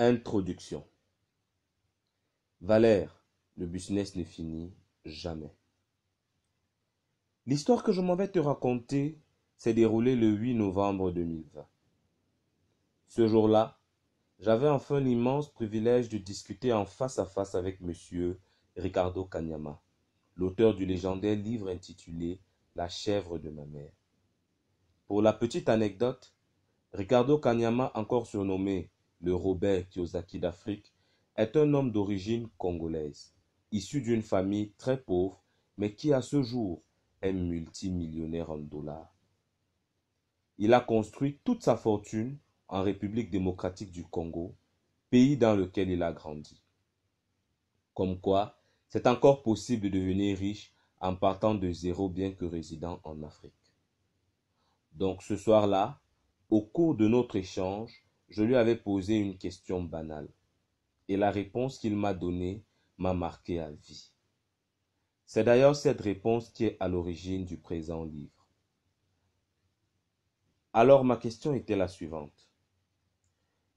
Introduction. Valère, le business ne finit jamais. L'histoire que je m'en vais te raconter s'est déroulée le 8 novembre 2020. Ce jour-là, j'avais enfin l'immense privilège de discuter en face à face avec monsieur Ricardo Kanyama, l'auteur du légendaire livre intitulé La chèvre de ma mère. Pour la petite anecdote, Ricardo Kanyama, encore surnommé le Robert Kiyosaki d'Afrique, est un homme d'origine congolaise, issu d'une famille très pauvre, mais qui à ce jour est multimillionnaire en dollars. Il a construit toute sa fortune en République démocratique du Congo, pays dans lequel il a grandi. Comme quoi, c'est encore possible de devenir riche en partant de zéro bien que résident en Afrique. Donc ce soir-là, au cours de notre échange, je lui avais posé une question banale et la réponse qu'il m'a donnée m'a marqué à vie. C'est d'ailleurs cette réponse qui est à l'origine du présent livre. Alors ma question était la suivante.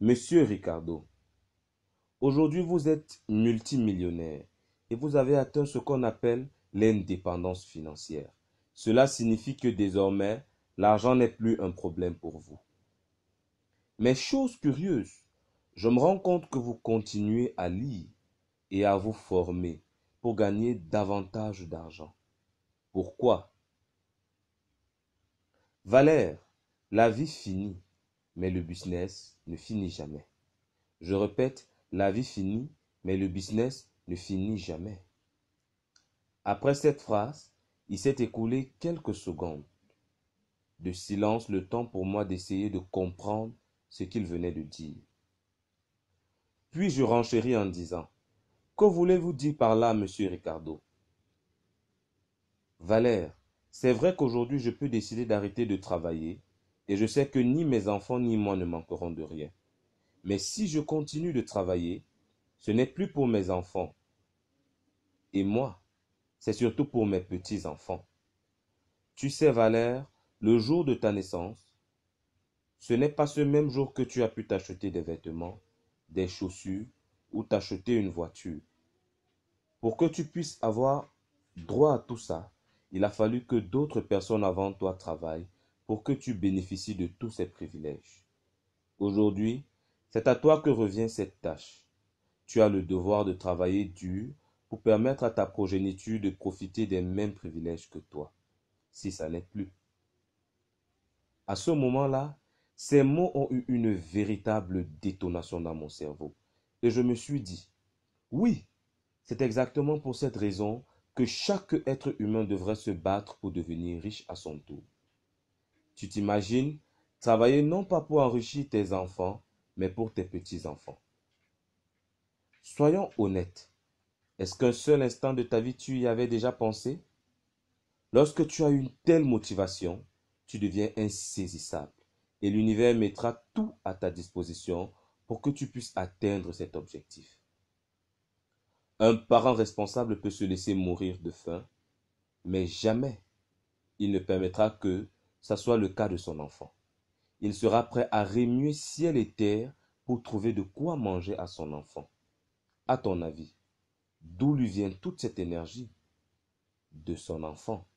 Monsieur Ricardo, aujourd'hui vous êtes multimillionnaire et vous avez atteint ce qu'on appelle l'indépendance financière. Cela signifie que désormais, l'argent n'est plus un problème pour vous. Mais chose curieuse, je me rends compte que vous continuez à lire et à vous former pour gagner davantage d'argent. Pourquoi Valère, la vie finit, mais le business ne finit jamais. Je répète, la vie finit, mais le business ne finit jamais. Après cette phrase, il s'est écoulé quelques secondes de silence, le temps pour moi d'essayer de comprendre ce qu'il venait de dire. Puis je renchéris en disant Que voulez-vous dire par là, monsieur Ricardo Valère, c'est vrai qu'aujourd'hui je peux décider d'arrêter de travailler et je sais que ni mes enfants ni moi ne manqueront de rien. Mais si je continue de travailler, ce n'est plus pour mes enfants. Et moi, c'est surtout pour mes petits-enfants. Tu sais, Valère, le jour de ta naissance, ce n'est pas ce même jour que tu as pu t'acheter des vêtements, des chaussures ou t'acheter une voiture. Pour que tu puisses avoir droit à tout ça, il a fallu que d'autres personnes avant toi travaillent pour que tu bénéficies de tous ces privilèges. Aujourd'hui, c'est à toi que revient cette tâche. Tu as le devoir de travailler dur pour permettre à ta progéniture de profiter des mêmes privilèges que toi, si ça n'est plus. À ce moment-là, ces mots ont eu une véritable détonation dans mon cerveau. Et je me suis dit, oui, c'est exactement pour cette raison que chaque être humain devrait se battre pour devenir riche à son tour. Tu t'imagines travailler non pas pour enrichir tes enfants, mais pour tes petits-enfants. Soyons honnêtes. Est-ce qu'un seul instant de ta vie tu y avais déjà pensé Lorsque tu as une telle motivation, tu deviens insaisissable et l'univers mettra tout à ta disposition pour que tu puisses atteindre cet objectif. Un parent responsable peut se laisser mourir de faim, mais jamais il ne permettra que ça soit le cas de son enfant. Il sera prêt à remuer ciel et terre pour trouver de quoi manger à son enfant. À ton avis, d'où lui vient toute cette énergie De son enfant.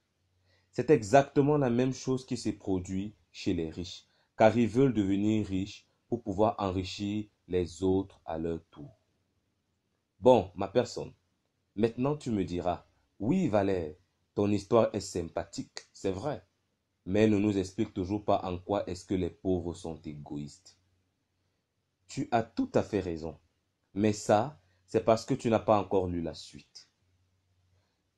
C'est exactement la même chose qui s'est produit chez les riches car ils veulent devenir riches pour pouvoir enrichir les autres à leur tour. Bon, ma personne, maintenant tu me diras, oui Valère, ton histoire est sympathique, c'est vrai, mais ne nous explique toujours pas en quoi est-ce que les pauvres sont égoïstes. Tu as tout à fait raison, mais ça, c'est parce que tu n'as pas encore lu la suite.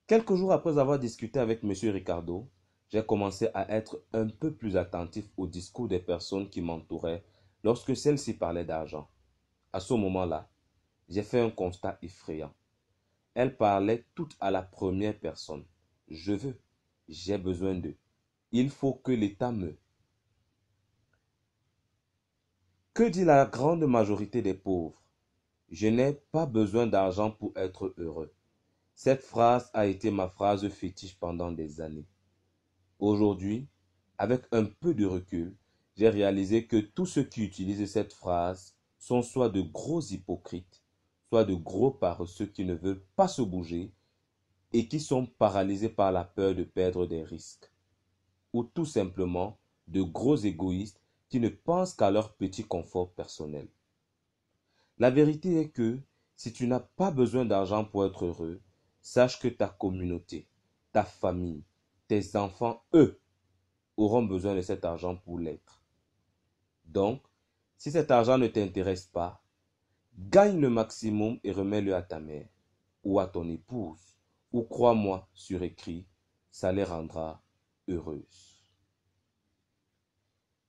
Quelques jours après avoir discuté avec M. Ricardo, j'ai commencé à être un peu plus attentif au discours des personnes qui m'entouraient lorsque celles-ci parlaient d'argent. À ce moment-là, j'ai fait un constat effrayant. Elles parlaient toutes à la première personne. Je veux, j'ai besoin d'eux. Il faut que l'État me. Que dit la grande majorité des pauvres Je n'ai pas besoin d'argent pour être heureux. Cette phrase a été ma phrase fétiche pendant des années. Aujourd'hui, avec un peu de recul, j'ai réalisé que tous ceux qui utilisent cette phrase sont soit de gros hypocrites, soit de gros ceux qui ne veulent pas se bouger et qui sont paralysés par la peur de perdre des risques, ou tout simplement de gros égoïstes qui ne pensent qu'à leur petit confort personnel. La vérité est que si tu n'as pas besoin d'argent pour être heureux, sache que ta communauté, ta famille, tes enfants, eux, auront besoin de cet argent pour l'être. Donc, si cet argent ne t'intéresse pas, gagne le maximum et remets-le à ta mère ou à ton épouse, ou crois-moi sur écrit, ça les rendra heureuses.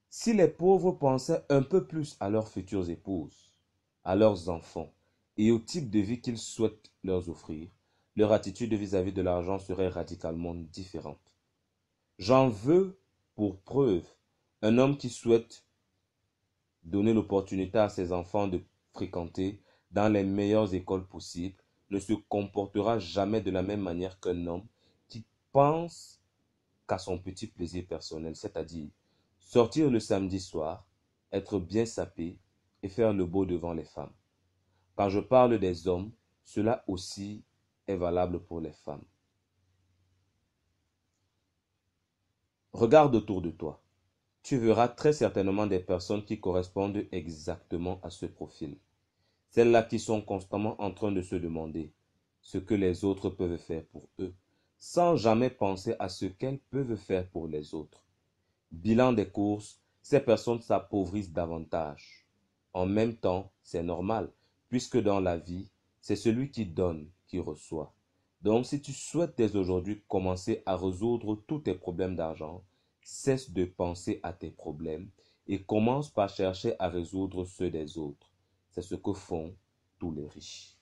Si les pauvres pensaient un peu plus à leurs futures épouses, à leurs enfants et au type de vie qu'ils souhaitent leur offrir, leur attitude vis-à-vis de l'argent serait radicalement différente. J'en veux pour preuve un homme qui souhaite donner l'opportunité à ses enfants de fréquenter dans les meilleures écoles possibles ne se comportera jamais de la même manière qu'un homme qui pense qu'à son petit plaisir personnel, c'est-à-dire sortir le samedi soir, être bien sapé et faire le beau devant les femmes. Quand je parle des hommes, cela aussi est valable pour les femmes. Regarde autour de toi. Tu verras très certainement des personnes qui correspondent exactement à ce profil. Celles-là qui sont constamment en train de se demander ce que les autres peuvent faire pour eux, sans jamais penser à ce qu'elles peuvent faire pour les autres. Bilan des courses, ces personnes s'appauvrissent davantage. En même temps, c'est normal, puisque dans la vie, c'est celui qui donne reçoit. Donc, si tu souhaites dès aujourd'hui commencer à résoudre tous tes problèmes d'argent, cesse de penser à tes problèmes et commence par chercher à résoudre ceux des autres. C'est ce que font tous les riches.